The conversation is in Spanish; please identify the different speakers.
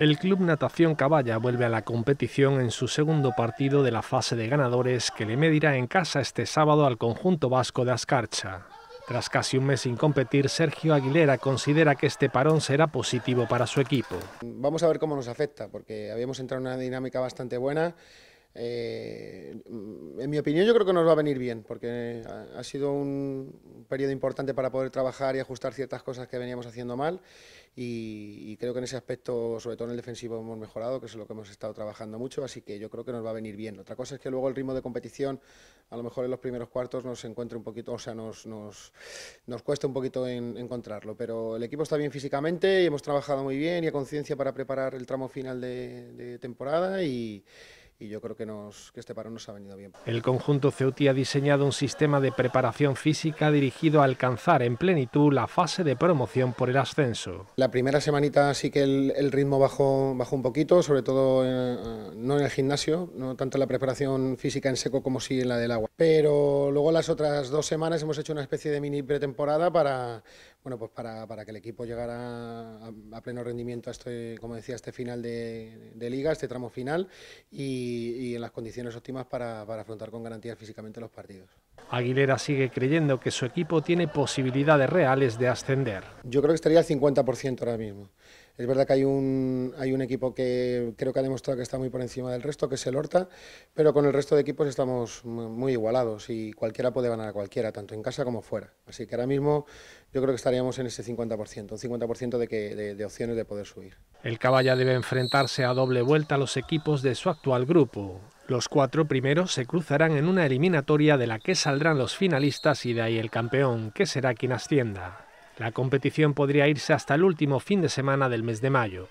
Speaker 1: El Club Natación Caballa vuelve a la competición en su segundo partido de la fase de ganadores que le medirá en casa este sábado al conjunto vasco de Ascarcha. Tras casi un mes sin competir, Sergio Aguilera considera que este parón será positivo para su equipo.
Speaker 2: Vamos a ver cómo nos afecta, porque habíamos entrado en una dinámica bastante buena eh, en mi opinión, yo creo que nos va a venir bien, porque ha, sido un periodo importante para poder trabajar y ajustar ciertas cosas que veníamos haciendo mal. Y, creo que en ese aspecto, sobre todo en el defensivo, hemos mejorado, que es lo que hemos estado trabajando mucho. Así que yo creo que nos va a venir bien. Otra cosa es que luego el ritmo de competición, a lo mejor en los primeros cuartos, nos encuentre un poquito, o sea, nos, nos, cuesta un poquito encontrarlo. Pero el equipo está bien físicamente y hemos trabajado muy bien y a conciencia para preparar el tramo final de, de temporada. y yo creo que, este paro nos ha venido bien.
Speaker 1: El conjunto Ceuti ha diseñado un sistema de preparación física dirigido a alcanzar en plenitud la fase de promoción por el ascenso.
Speaker 2: La primera semanita sí que el, ritmo bajó, bajó un poquito, sobre todo eh, no en el gimnasio, no tanto la preparación física en seco como sí en la del agua. Pero luego las otras dos semanas hemos hecho una especie de mini pretemporada para, bueno, pues para, para que el equipo llegara a, a pleno rendimiento, a este, como decía, este final de, liga, este tramo final y, en las condiciones óptimas para, afrontar con garantías físicamente los partidos.
Speaker 1: Aguilera sigue creyendo que su equipo tiene posibilidades reales de ascender. Yo creo que estaría al 50% ahora mismo. Es verdad
Speaker 2: que hay un, hay un equipo que creo que ha demostrado que está muy por encima del resto, que es el Horta, pero con el resto de equipos estamos muy igualados y cualquiera puede ganar a cualquiera, tanto en casa como fuera. Así que ahora mismo yo creo que estaríamos en ese 50%, un 50% de, que, de, de opciones de poder subir.
Speaker 1: El Caballa debe enfrentarse a doble vuelta a los equipos de su actual grupo. Los cuatro primeros se cruzarán en una eliminatoria de la que saldrán los finalistas y de ahí el campeón, que será quien ascienda. La competición podría irse hasta el último fin de semana del mes de mayo.